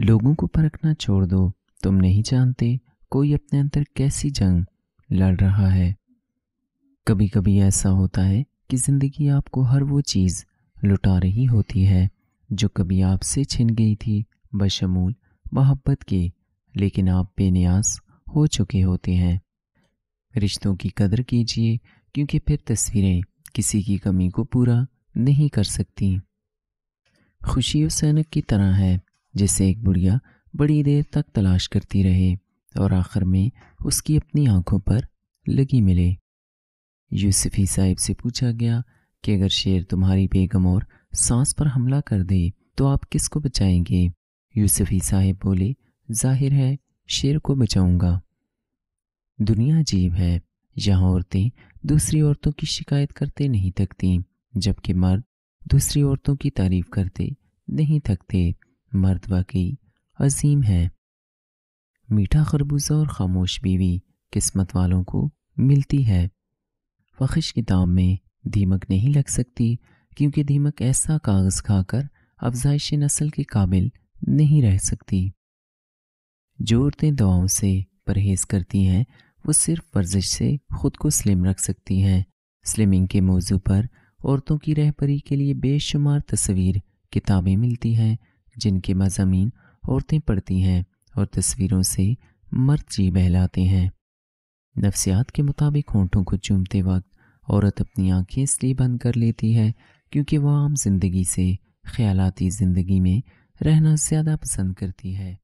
लोगों को परखना छोड़ दो तुम नहीं जानते कोई अपने अंदर कैसी जंग लड़ रहा है कभी कभी ऐसा होता है कि ज़िंदगी आपको हर वो चीज़ लुटा रही होती है जो कभी आपसे छिन गई थी बशमूल मोहब्बत के लेकिन आप बेनियास हो चुके होते हैं रिश्तों की कदर कीजिए क्योंकि फिर तस्वीरें किसी की कमी को पूरा नहीं कर सकती खुशी और सैनक की तरह है जिसे एक बुढ़िया बड़ी देर तक तलाश करती रहे और आखिर में उसकी अपनी आंखों पर लगी मिले यूसुफी साहिब से पूछा गया कि अगर शेर तुम्हारी बेगम और सांस पर हमला कर दे तो आप किसको बचाएंगे यूसुफी साहिब बोले जाहिर है शेर को बचाऊंगा दुनिया अजीब है यहाँ औरतें दूसरी औरतों की शिकायत करते नहीं थकती जबकि मर्द दूसरी औरतों की तारीफ करते नहीं थकते मर्द वाकई अजीम है मीठा खरबूजा और खामोश बीवी किस्मत वालों को मिलती है फ़खिश किताब में दीमक नहीं लग सकती क्योंकि दीमक ऐसा कागज़ खाकर अफजाइश नस्ल के काबिल नहीं रह सकती जो औरतें दवाओं से परहेज़ करती हैं वो सिर्फ वर्जिश से ख़ुद को स्लिम रख सकती हैं स्लिमिंग के मौजू पर औरतों की रहबरी के लिए बेशुमार तस्वीर किताबें मिलती हैं जिनके मजामी औरतें पढ़ती हैं और तस्वीरों से मर्द जी बहलाते हैं नफ्सियात के मुताबिक होंठों को चूमते वक्त औरत अपनी आंखें इसलिए बंद कर लेती है क्योंकि वह आम जिंदगी से ख्यालती ज़िंदगी में रहना ज़्यादा पसंद करती है